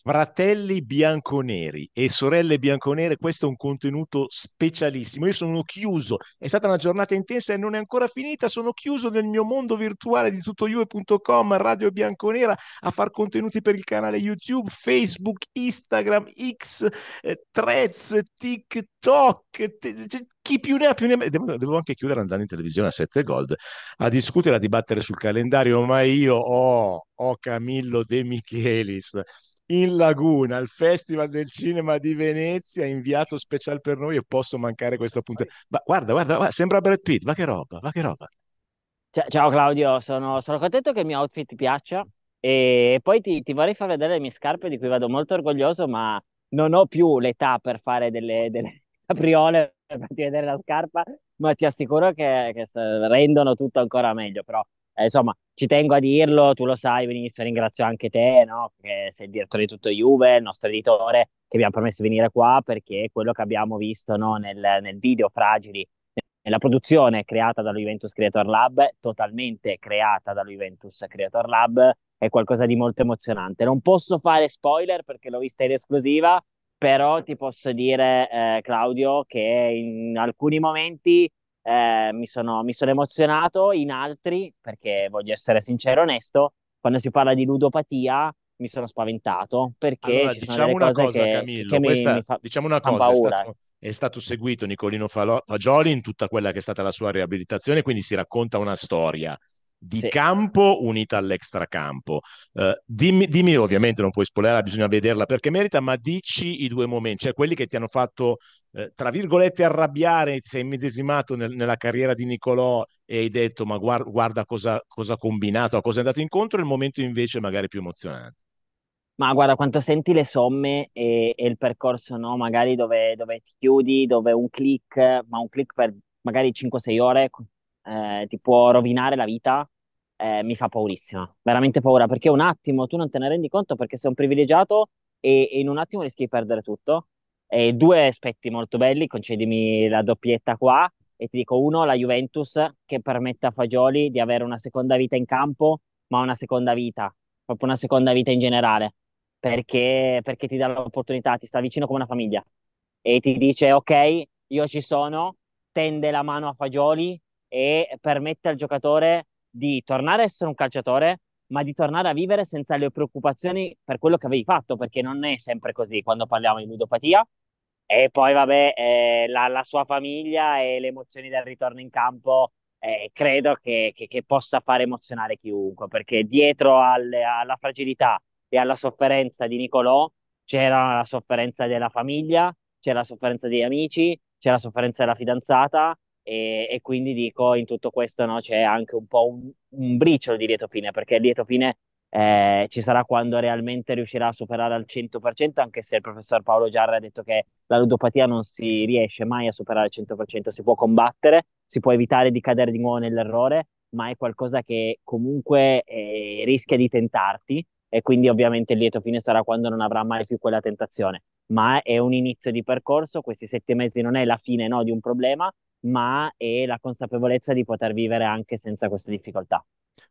Fratelli bianconeri e sorelle bianconere, questo è un contenuto specialissimo. Io sono chiuso, è stata una giornata intensa e non è ancora finita. Sono chiuso nel mio mondo virtuale di tuttoiue.com, Radio Bianconera, a far contenuti per il canale YouTube, Facebook, Instagram, X, eh, Threads, TikTok. T- chi più ne ha più ne ha. Devo, devo anche chiudere andando in televisione a 7 Gold a discutere, a dibattere sul calendario, ma io ho, ho Camillo De Michelis in Laguna, al Festival del Cinema di Venezia, inviato special per noi e posso mancare questa puntata. Ma guarda, guarda, guarda sembra Brad Pitt, ma che roba, ma che roba. Ciao Claudio, sono, sono, contento che il mio outfit piaccia e poi ti, ti, vorrei far vedere le mie scarpe di cui vado molto orgoglioso, ma non ho più l'età per fare delle, delle capriole farti vedere la scarpa, ma ti assicuro che, che rendono tutto ancora meglio. Però, eh, insomma, ci tengo a dirlo, tu lo sai benissimo, ringrazio anche te, no? che sei il direttore di tutto Juve, il nostro editore, che abbiamo permesso di venire qua perché quello che abbiamo visto no? nel, nel video Fragili nella produzione creata dallo Juventus Creator Lab, totalmente creata dallo Juventus Creator Lab, è qualcosa di molto emozionante. Non posso fare spoiler perché l'ho vista in esclusiva, però ti posso dire, eh, Claudio, che in alcuni momenti eh, mi, sono, mi, sono, emozionato, in altri, perché voglio essere sincero e onesto, quando si parla di ludopatia mi sono spaventato perché allora, diciamo una cosa che, Camillo, mi, questa, mi fa, diciamo una cosa, paura. stato, eh. è stato seguito Nicolino Fagioli in tutta quella che è stata la sua riabilitazione, quindi si racconta una storia di sì. campo unita all'extracampo. Uh, dimmi, dimmi, ovviamente non puoi spoilerare, bisogna vederla perché merita, ma dici i due momenti, cioè quelli che ti hanno fatto, eh, tra virgolette, arrabbiare, ti sei immedesimato nel, nella carriera di Nicolò e hai detto ma guarda, guarda cosa, ha combinato, a cosa è andato incontro, e il momento invece magari più emozionante. Ma guarda, quanto senti le somme e, e il percorso, no? magari dove, dove chiudi, dove un click, ma un click per magari 5-6 ore eh, ti può rovinare la vita, eh, mi fa paurissima, veramente paura, perché un attimo tu non te ne rendi conto perché sei un privilegiato e, e in un attimo rischi di perdere tutto. E due aspetti molto belli, concedimi la doppietta qua, e ti dico uno, la Juventus che permette a Fagioli di avere una seconda vita in campo, ma una seconda vita, proprio una seconda vita in generale, perché, perché ti dà l'opportunità, ti sta vicino come una famiglia e ti dice ok, io ci sono, tende la mano a Fagioli, e permette al giocatore di tornare a essere un calciatore, ma di tornare a vivere senza le preoccupazioni per quello che avevi fatto, perché non è sempre così quando parliamo di ludopatia. E poi, vabbè, eh, la, la, sua famiglia e le emozioni del ritorno in campo eh, credo che, che, che, possa far emozionare chiunque, perché dietro al, alla fragilità e alla sofferenza di Nicolò c'era la sofferenza della famiglia, c'era la sofferenza degli amici, c'era la sofferenza della fidanzata, e, e, quindi dico in tutto questo no, c'è anche un po' un, un, briciolo di lieto fine, perché il lieto fine eh, ci sarà quando realmente riuscirà a superare al 100%, anche se il professor Paolo Giarra ha detto che la ludopatia non si riesce mai a superare al 100%, si può combattere, si può evitare di cadere di nuovo nell'errore, ma è qualcosa che comunque eh, rischia di tentarti e quindi ovviamente il lieto fine sarà quando non avrà mai più quella tentazione ma è un inizio di percorso, questi sette mesi non è la fine no, di un problema, ma è la consapevolezza di poter vivere anche senza queste difficoltà.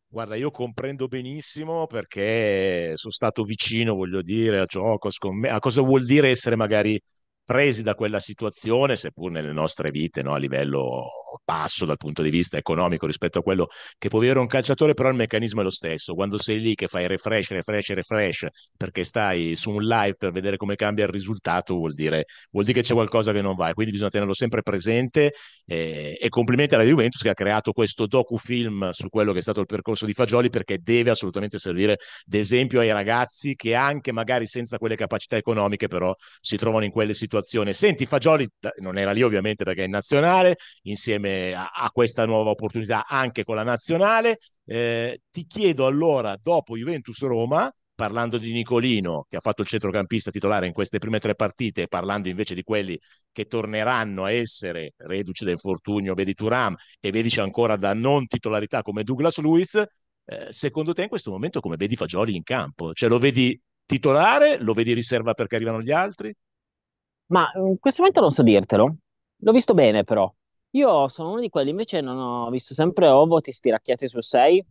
Guarda, io comprendo benissimo perché sono stato vicino, voglio dire, a ciò, a, scomm- a cosa vuol dire essere magari presi da quella situazione, seppur nelle nostre vite, no, a livello basso dal punto di vista economico rispetto a quello che può avere un calciatore, però il meccanismo è lo stesso. Quando sei lì che fai refresh, refresh, refresh, perché stai su un live per vedere come cambia il risultato, vuol dire, vuol dire che c'è qualcosa che non va. Quindi bisogna tenerlo sempre presente. Eh, e complimenti alla Juventus che ha creato questo docufilm su quello che è stato il percorso di Fagioli, perché deve assolutamente servire d'esempio ai ragazzi che anche magari senza quelle capacità economiche, però si trovano in quelle situazioni. Senti, Fagioli non era lì ovviamente perché è in nazionale, insieme insieme a, a, questa nuova opportunità anche con la nazionale. Eh, ti chiedo allora, dopo Juventus Roma, parlando di Nicolino, che ha fatto il centrocampista titolare in queste prime tre partite, parlando invece di quelli che torneranno a essere reduce da infortunio, vedi Turam e vedici ancora da non titolarità come Douglas Lewis, eh, secondo te in questo momento come vedi Fagioli in campo? Cioè lo vedi titolare, lo vedi riserva perché arrivano gli altri? Ma in questo momento non so dirtelo. L'ho visto bene però, io sono uno di quelli, invece non ho visto sempre o voti stiracchiati su 6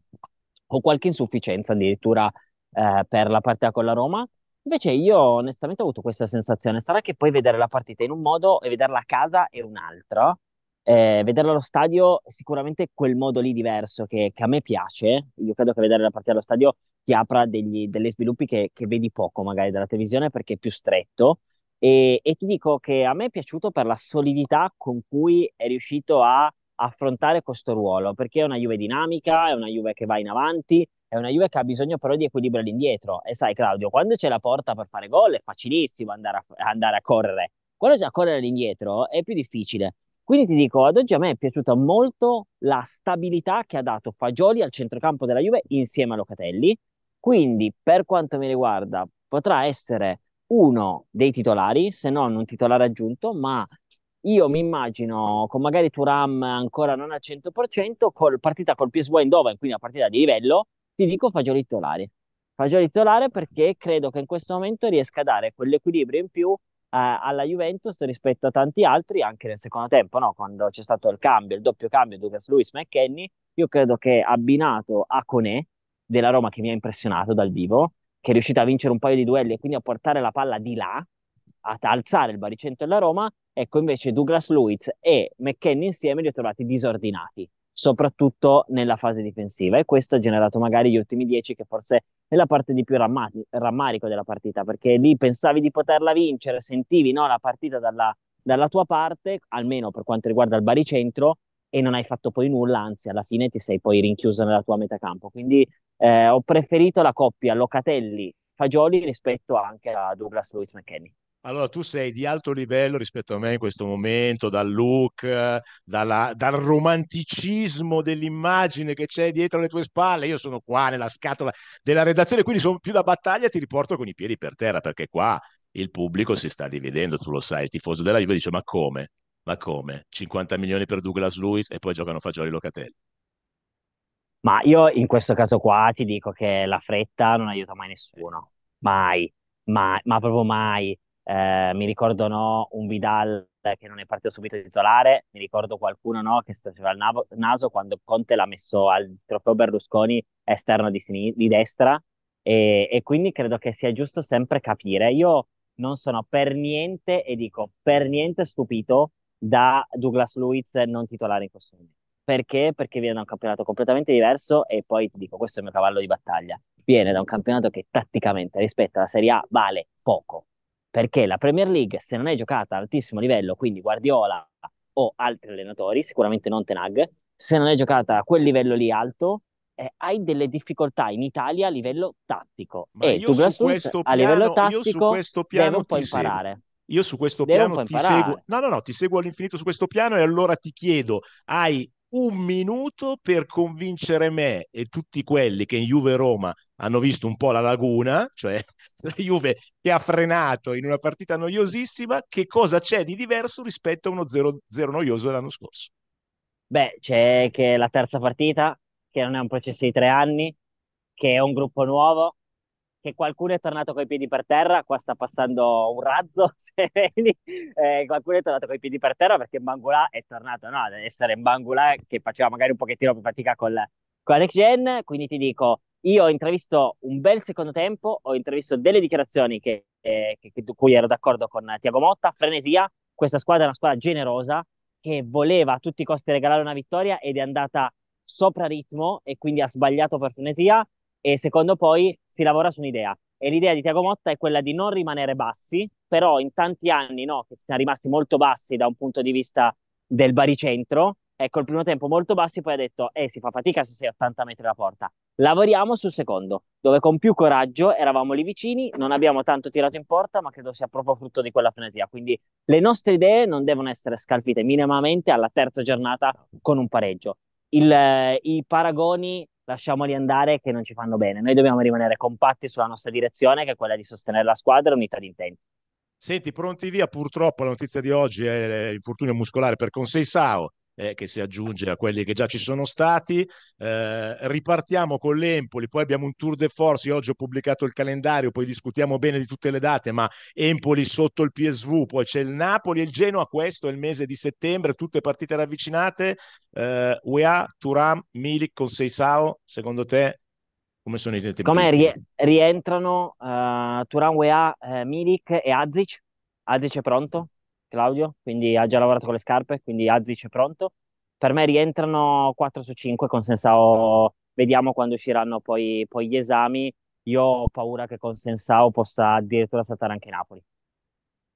o qualche insufficienza addirittura eh, per la partita con la Roma. Invece io onestamente ho avuto questa sensazione, sarà che poi vedere la partita in un modo e vederla a casa è un altro. Eh, vederla allo stadio è sicuramente quel modo lì diverso che, che, a me piace. Io credo che vedere la partita allo stadio ti apra degli, degli sviluppi che, che vedi poco magari dalla televisione perché è più stretto e, e, ti dico che a me è piaciuto per la solidità con cui è riuscito a affrontare questo ruolo, perché è una Juve dinamica, è una Juve che va in avanti, è una Juve che ha bisogno però di equilibrio all'indietro. E sai Claudio, quando c'è la porta per fare gol è facilissimo andare a, andare a correre, quando c'è a correre all'indietro è più difficile. Quindi ti dico, ad oggi a me è piaciuta molto la stabilità che ha dato Fagioli al centrocampo della Juve insieme a Locatelli. Quindi, per quanto mi riguarda, potrà essere uno dei titolari, se non un titolare aggiunto, ma io mi immagino con magari Turam ancora non al 100%, col partita col PSV Dove, quindi una partita di livello, ti dico Fagioli titolari. Fagioli titolare perché credo che in questo momento riesca a dare quell'equilibrio in più eh, alla Juventus rispetto a tanti altri, anche nel secondo tempo, no? quando c'è stato il cambio, il doppio cambio Douglas Lewis, McKenny, io credo che abbinato a Conè della Roma che mi ha impressionato dal vivo, che è riuscita a vincere un paio di duelli e quindi a portare la palla di là, ad alzare il baricentro della Roma, ecco invece Douglas Luiz e McKenny insieme li ho trovati disordinati, soprattutto nella fase difensiva e questo ha generato magari gli ultimi dieci, che forse è la parte di più rammati- rammarico della partita, perché lì pensavi di poterla vincere, sentivi no, la partita dalla, dalla tua parte, almeno per quanto riguarda il baricentro, e non hai fatto poi nulla, anzi alla fine ti sei poi rinchiuso nella tua metà campo. Quindi eh, ho preferito la coppia Locatelli-Fagioli rispetto anche a Douglas Lewis McKennie. Allora, tu sei di alto livello rispetto a me in questo momento, dal look, dalla, dal romanticismo dell'immagine che c'è dietro le tue spalle. Io sono qua nella scatola della redazione, quindi sono più da battaglia, ti riporto con i piedi per terra, perché qua il pubblico si sta dividendo, tu lo sai, il tifoso della Juve dice ma come? Ma come? 50 milioni per Douglas Lewis e poi giocano Fagioli Locatelli. Ma io in questo caso qua ti dico che la fretta non aiuta mai nessuno, mai, mai ma proprio mai. Eh, mi ricordo no, un Vidal che non è partito subito titolare, mi ricordo qualcuno no, che faceva il nav- naso quando Conte l'ha messo al trofeo Berlusconi esterno di, sin- di destra e-, e quindi credo che sia giusto sempre capire. Io non sono per niente, e dico per niente stupito da Douglas Luiz non titolare in questo momento. Perché? Perché viene da un campionato completamente diverso e poi ti dico, questo è il mio cavallo di battaglia. Viene da un campionato che tatticamente rispetto alla Serie A vale poco. Perché la Premier League, se non è giocata ad altissimo livello, quindi Guardiola o altri allenatori, sicuramente non Tenag, se non è giocata a quel livello lì alto, eh, hai delle difficoltà in Italia a livello tattico. Ma e io su questo piano, a livello tattico io su questo piano devo un po' imparare. Seguo. Io su questo Devo piano ti seguo. No, no, no, ti seguo all'infinito su questo piano e allora ti chiedo, hai un minuto per convincere me e tutti quelli che in Juve Roma hanno visto un po' la laguna, cioè la Juve che ha frenato in una partita noiosissima, che cosa c'è di diverso rispetto a uno 0-0 noioso dell'anno scorso? Beh, c'è che la terza partita, che non è un processo di tre anni, che è un gruppo nuovo, che qualcuno è tornato coi piedi per terra, qua sta passando un razzo, se vedi, eh, qualcuno è tornato coi piedi per terra perché Bangula è tornato no, ad essere Bangula che faceva magari un pochettino più fatica con, con Alex Gen, quindi ti dico, io ho intravisto un bel secondo tempo, ho intravisto delle dichiarazioni che, eh, che, di cui ero d'accordo con Tiago Motta, frenesia, questa squadra è una squadra generosa che voleva a tutti i costi regalare una vittoria ed è andata sopra ritmo e quindi ha sbagliato per frenesia e secondo poi si lavora su un'idea. E l'idea di Tiago Motta è quella di non rimanere bassi, però in tanti anni no, che siamo rimasti molto bassi da un punto di vista del baricentro, ecco il primo tempo molto bassi, poi ha detto, eh si fa fatica se sei 80 metri dalla porta, lavoriamo sul secondo, dove con più coraggio eravamo lì vicini, non abbiamo tanto tirato in porta, ma credo sia proprio frutto di quella frenesia, quindi le nostre idee non devono essere scalfite minimamente alla terza giornata con un pareggio. Il, eh, I paragoni lasciamoli andare che non ci fanno bene. Noi dobbiamo rimanere compatti sulla nostra direzione, che è quella di sostenere la squadra e l'unità di intenti. Senti, pronti via, purtroppo la notizia di oggi è l'infortunio muscolare per Consei Sao eh, che si aggiunge a quelli che già ci sono stati. Eh, ripartiamo con l'Empoli, poi abbiamo un tour de force. Io oggi ho pubblicato il calendario, poi discutiamo bene di tutte le date, ma Empoli sotto il PSV, poi c'è il Napoli e il Genoa, questo è il mese di settembre, tutte partite ravvicinate. Eh, UEA, Turam, Milik con Seisao, secondo te come sono i tempi? Come rie- rientrano uh, eh, Turan, UEA, eh, Milik e Azic? Azic è pronto? Claudio, quindi ha già lavorato con le scarpe, quindi Azic è pronto. Per me rientrano 4 su 5 con Sensao, vediamo quando usciranno poi, poi gli esami. Io ho paura che con Sensao possa addirittura saltare anche Napoli.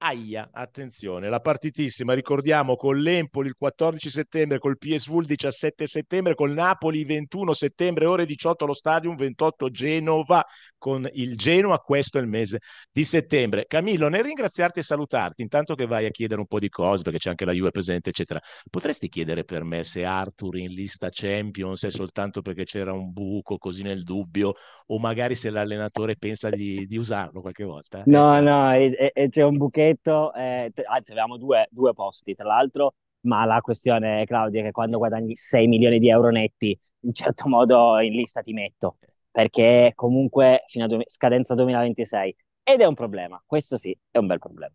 Aia, attenzione, la partitissima, ricordiamo con l'Empoli il 14 settembre, col PSV il 17 settembre, col Napoli il 21 settembre, ore 18 allo Stadium, 28 Genova con il Genoa, questo è il mese di settembre. Camillo, nel ringraziarti e salutarti, intanto che vai a chiedere un po' di cose, perché c'è anche la Juve presente, eccetera, potresti chiedere per me se Arthur in lista Champions è soltanto perché c'era un buco così nel dubbio, o magari se l'allenatore pensa di, di usarlo qualche volta? No, no, è, è, c'è un buchetto scudetto, eh, anzi avevamo due, due posti tra l'altro, ma la questione Claudio è che quando guadagni 6 milioni di euro netti, in certo modo in lista ti metto, perché comunque fino a du- scadenza 2026 ed è un problema, questo sì, è un bel problema.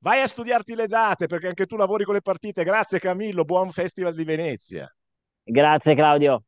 Vai a studiarti le date perché anche tu lavori con le partite. Grazie Camillo, buon Festival di Venezia. Grazie Claudio.